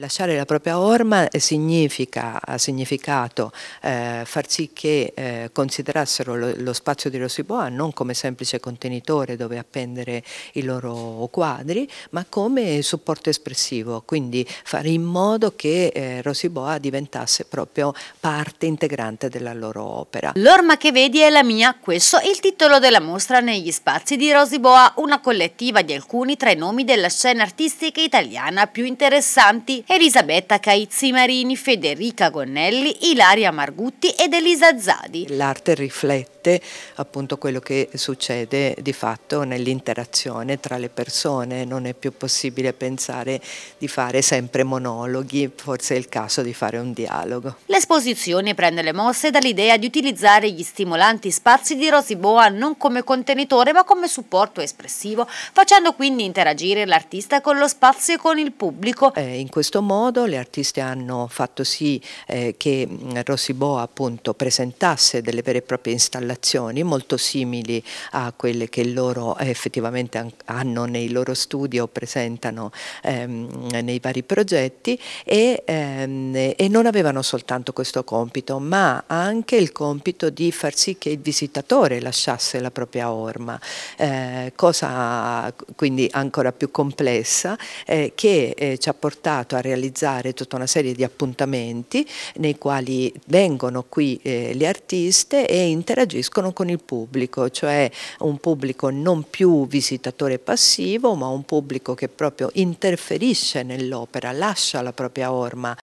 Lasciare la propria orma significa, ha significato eh, far sì che eh, considerassero lo, lo, spazio di Rosiboa non come semplice contenitore dove appendere i loro quadri, ma come supporto espressivo, quindi fare in modo che eh, Rosiboa diventasse proprio parte integrante della loro opera. L'orma che vedi è la mia, questo è il titolo della mostra negli spazi di Rosiboa, una collettiva di alcuni tra i nomi della scena artistica italiana più interessanti Elisabetta Caizzi Marini, Federica Gonnelli, Ilaria Margutti ed Elisa Zadi. L'arte riflette appunto quello che succede di fatto nell'interazione tra le persone, non è più possibile pensare di fare sempre monologhi, forse è il caso di fare un dialogo. L'esposizione prende le mosse dall'idea di utilizzare gli stimolanti spazi di Rosiboa non come contenitore ma come supporto espressivo, facendo quindi interagire l'artista con lo spazio e con il pubblico. Eh, in questo questo modo le artiste hanno fatto sì eh, che Rosibò appunto presentasse delle vere e proprie installazioni molto simili a quelle che loro eh, effettivamente hanno nei loro studi o presentano ehm, nei vari progetti e, ehm, e non avevano soltanto questo compito ma anche il compito di far sì che il visitatore lasciasse la propria orma, eh, cosa quindi ancora più complessa eh, che eh, ci ha portato a a realizzare tutta una serie di appuntamenti nei quali vengono qui eh, le artiste e interagiscono con il pubblico, cioè un pubblico non più visitatore passivo ma un pubblico che proprio interferisce nell'opera, lascia la propria orma